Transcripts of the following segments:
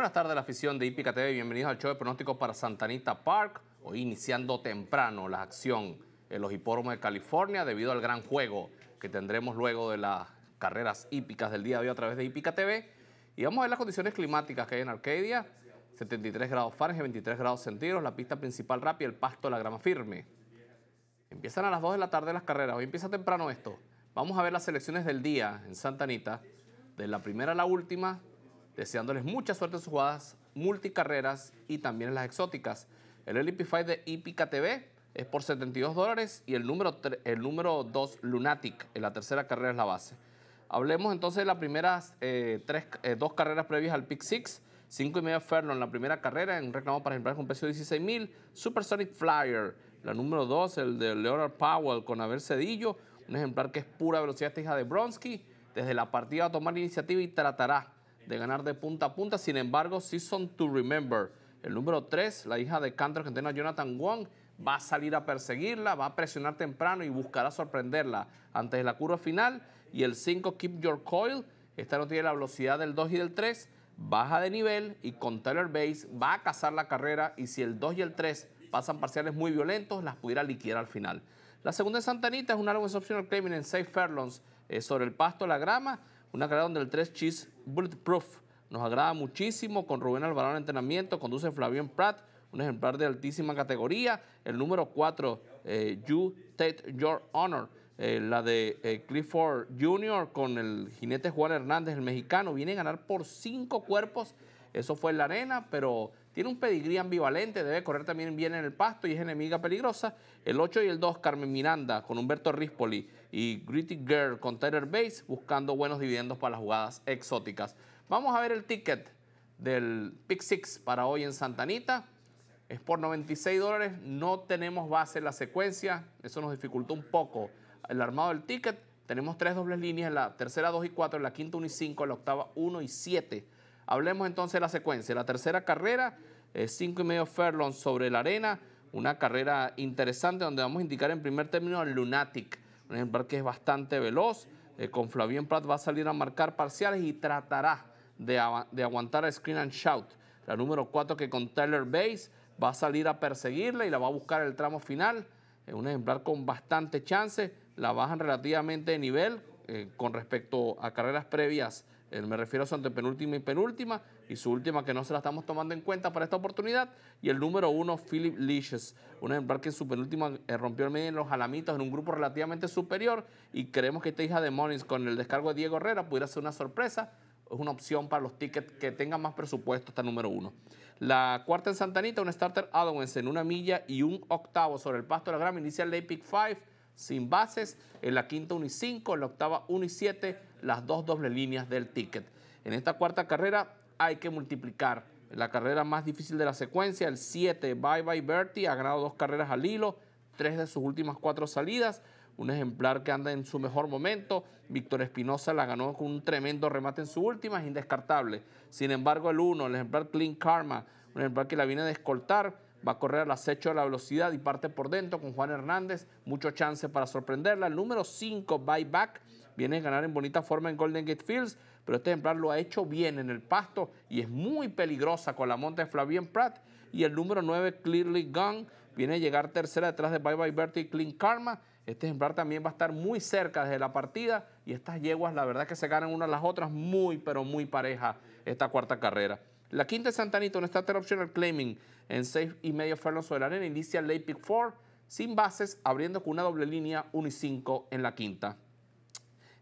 buenas tardes a la afición de Hípica TV. Bienvenidos al show de pronósticos para Santanita Park. Hoy iniciando temprano la acción en los hipódromos de California debido al gran juego que tendremos luego de las carreras hípicas del día de hoy a través de Hípica TV. Y vamos a ver las condiciones climáticas que hay en Arcadia. 73 grados Fahrenheit, 23 grados centígrados, la pista principal rápida, el pasto la grama firme. Empiezan a las 2 de la tarde las carreras, hoy empieza temprano esto. Vamos a ver las selecciones del día en Santa Anita, de la primera a la última, deseándoles mucha suerte en sus jugadas multicarreras y también en las exóticas. El Olympic 5 de Ipica TV es por 72 dólares y el número, el número 2 Lunatic, en la tercera carrera es la base. Hablemos entonces de las primeras eh, eh, dos carreras previas al Pick 6. 5 y media en la primera carrera, en un reclamo para ejemplares con precio de 16 mil. Supersonic Flyer, la número 2, el de Leonard Powell con Abel Cedillo, un ejemplar que es pura velocidad, esta hija de Bronsky. Desde la partida va a tomar la iniciativa y tratará de ganar de punta a punta. Sin embargo, Season to Remember, el número 3, la hija de cantor argentino Jonathan Wong, va a salir a perseguirla, va a presionar temprano y buscará sorprenderla antes de la curva final. Y el 5, Keep Your Coil, esta no tiene la velocidad del 2 y del 3, baja de nivel y con Taylor Base va a cazar la carrera y si el 2 y el 3 pasan parciales muy violentos, las pudiera liquidar al final. La segunda Santanita es un álbum exceptional claiming en 6 furlongs eh, sobre el pasto, la grama, una carrera donde el 3 Cheese Bulletproof nos agrada muchísimo con Rubén Alvarado en entrenamiento, conduce Flavio Pratt, un ejemplar de altísima categoría. El número 4, eh, You Take Your Honor. Eh, la de eh, Clifford Jr. con el jinete Juan Hernández, el mexicano, viene a ganar por cinco cuerpos. Eso fue en la arena, pero tiene un pedigrí ambivalente, debe correr también bien en el pasto y es enemiga peligrosa. El 8 y el 2, Carmen Miranda con Humberto Rispoli y Gritty Girl con Tyler base buscando buenos dividendos para las jugadas exóticas. Vamos a ver el ticket del Pick Six para hoy en Santanita. Es por 96 dólares, no tenemos base en la secuencia, eso nos dificultó un poco el armado del ticket. Tenemos tres dobles líneas, en la tercera 2 y 4, en la quinta 1 y 5, en la octava 1 y 7. Hablemos entonces de la secuencia. La tercera carrera 5 eh, y medio ferlon sobre la arena. Una carrera interesante donde vamos a indicar en primer término a Lunatic, un ejemplar que es bastante veloz. Eh, con Flavien Pratt va a salir a marcar parciales y tratará de, aguantar a Screen and Shout. La número 4 que con Tyler Bates va a salir a perseguirla y la va a buscar el tramo final. Es un ejemplar con bastante chance. La bajan relativamente de nivel eh, con respecto a carreras previas. me refiero a su antepenúltima y penúltima y su última que no se la estamos tomando en cuenta para esta oportunidad, y el número uno, Philip Leaches, un ejemplar en su penúltima eh, rompió el medio en los alamitos en un grupo relativamente superior, y creemos que esta hija de Moniz con el descargo de Diego Herrera pudiera ser una sorpresa, es una opción para los tickets que tengan más presupuesto, esta número uno. La cuarta en Santanita, un starter Adams en una milla y un octavo sobre el pasto de la grama, inicia el late pick 5 sin bases, en la quinta un y cinco, en la octava 1 y siete, las dos doble líneas del ticket. En esta cuarta carrera hay que multiplicar. la carrera más difícil de la secuencia, el 7, Bye Bye Bertie, ha ganado dos carreras al hilo, tres de sus últimas cuatro salidas. Un ejemplar que anda en su mejor momento. Víctor Espinosa la ganó con un tremendo remate en su última, es indescartable. Sin embargo, el 1, el ejemplar Clean Karma, un ejemplar que la viene de escoltar, va a correr al acecho de la velocidad y parte por dentro con Juan Hernández, mucho chance para sorprenderla. El número 5, Bye Back viene a ganar en bonita forma en Golden Gate Fields, pero este ejemplar lo ha hecho bien en el pasto y es muy peligrosa con la monta de Flavien Pratt. Y el número 9, Clearly Gun... viene a llegar tercera detrás de Bye Bye Bertie y Clean Karma. Este ejemplar también va a estar muy cerca desde la partida y estas yeguas la verdad que se ganan unas a las otras muy pero muy pareja esta cuarta carrera. La quinta de Santanito, un starter optional claiming en 6 y medio Fernando sobre la arena, inicia late pick 4 sin bases, abriendo con una doble línea 1 y 5 en la quinta.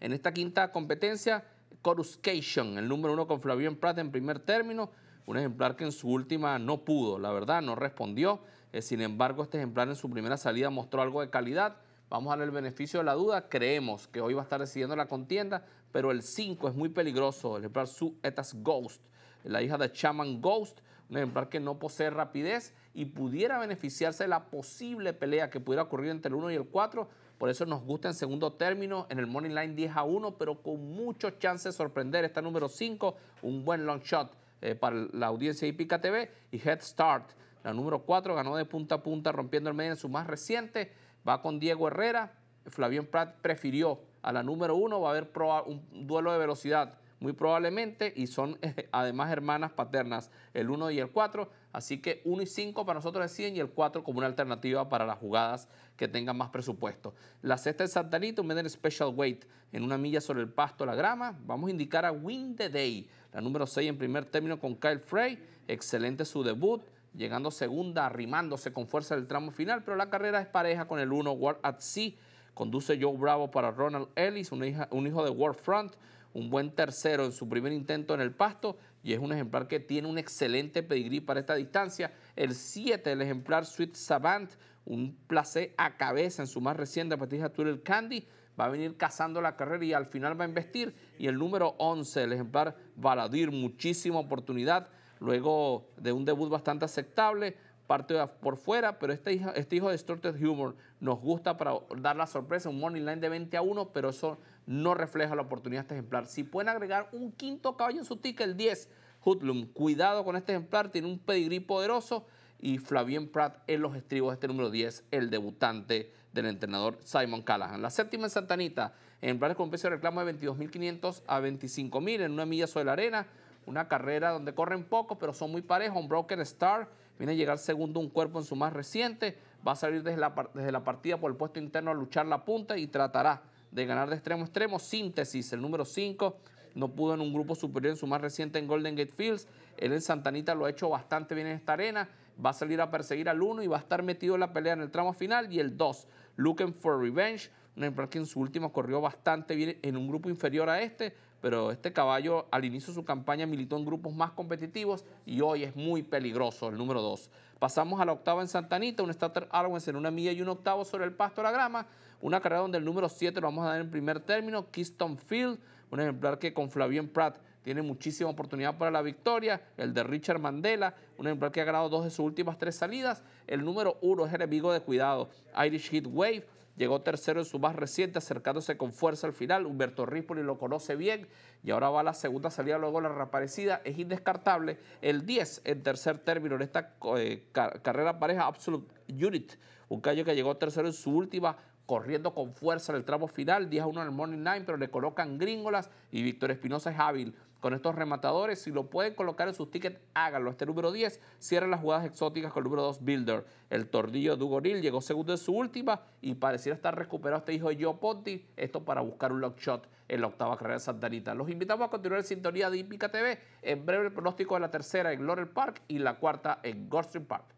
En esta quinta competencia Coruscation, el número uno con Flavio en Plata en primer término, un ejemplar que en su última no pudo, la verdad, no respondió. Eh, sin embargo, este ejemplar en su primera salida mostró algo de calidad. Vamos a darle el beneficio de la duda. Creemos que hoy va a estar decidiendo la contienda, pero el 5 es muy peligroso, el ejemplar Su Etas Ghost, la hija de Chaman Ghost, un que no posee rapidez y pudiera beneficiarse de la posible pelea que pudiera ocurrir entre el 1 y el 4. Por eso nos gusta en segundo término, en el Morning Line 10 a 1, pero con muchos chances de sorprender. Está número 5, un buen long shot eh, para la audiencia de Ipica TV. Y Head Start, la número 4, ganó de punta a punta, rompiendo el medio en su más reciente. Va con Diego Herrera. Flavión Pratt prefirió a la número 1. Va a haber un duelo de velocidad muy probablemente, y son además hermanas paternas, el 1 y el 4, así que 1 y 5 para nosotros es 100 y el 4 como una alternativa para las jugadas que tengan más presupuesto. La sexta es Santanito, un Medal special weight en una milla sobre el pasto, la grama, vamos a indicar a Win the Day, la número 6 en primer término con Kyle Frey, excelente su debut, llegando segunda, arrimándose con fuerza del tramo final, pero la carrera es pareja con el 1 World at Sea. Conduce Joe Bravo para Ronald Ellis, un, hijo de Front un buen tercero en su primer intento en el pasto y es un ejemplar que tiene un excelente pedigrí para esta distancia. El 7, el ejemplar Sweet Savant, un placer a cabeza en su más reciente tour el Candy, va a venir cazando la carrera y al final va a investir. Y el número 11, el ejemplar Baladir, muchísima oportunidad, luego de un debut bastante aceptable parte por fuera, pero este, este hijo, de Distorted Humor nos gusta para dar la sorpresa, un morning line de 20 a 1, pero eso no refleja la oportunidad de este ejemplar. Si pueden agregar un quinto caballo en su ticket, el 10, Hoodlum, cuidado con este ejemplar, tiene un pedigrí poderoso y Flavien Pratt en los estribos, este número 10, el debutante del entrenador Simon Callahan. La séptima en Santanita, ejemplares con precio de reclamo de 22.500 a 25.000 en una milla sobre la arena, una carrera donde corren poco, pero son muy parejos, un Broken Star Viene a llegar segundo un cuerpo en su más reciente. Va a salir desde la, desde la partida por el puesto interno a luchar la punta y tratará de ganar de extremo a extremo. Síntesis, el número 5 no pudo en un grupo superior en su más reciente en Golden Gate Fields. Él en Santanita lo ha hecho bastante bien en esta arena. Va a salir a perseguir al 1 y va a estar metido en la pelea en el tramo final. Y el 2, Looking for Revenge, un que en su último corrió bastante bien en un grupo inferior a este pero este caballo al inicio de su campaña militó en grupos más competitivos y hoy es muy peligroso, el número 2. Pasamos a la octava en Santanita, un starter Arwens en una milla y un octavo sobre el pasto de la grama, una carrera donde el número 7 lo vamos a dar en primer término, Keystone Field, un ejemplar que con Flavien Pratt tiene muchísima oportunidad para la victoria, el de Richard Mandela, un ejemplar que ha ganado dos de sus últimas tres salidas, el número uno es el enemigo de cuidado, Irish Heat Wave, Llegó tercero en su más reciente, acercándose con fuerza al final. Humberto Rispoli lo conoce bien y ahora va a la segunda salida, luego la reaparecida. Es indescartable el 10 en tercer término en esta eh, carrera pareja Absolute Unit. Un callo que llegó tercero en su última corriendo con fuerza en el tramo final, 10 a 1 en el Morning Nine, pero le colocan gringolas y Víctor Espinosa es hábil con estos rematadores. Si lo pueden colocar en sus tickets, háganlo. Este número 10 cierra las jugadas exóticas con el número 2, Builder. El tordillo Dugoril llegó segundo en su última y pareciera estar recuperado este hijo de Joe Ponti. Esto para buscar un lock shot en la octava carrera de Santanita. Los invitamos a continuar en sintonía de Ipica TV. En breve el pronóstico de la tercera en Laurel Park y la cuarta en Goldstream Park.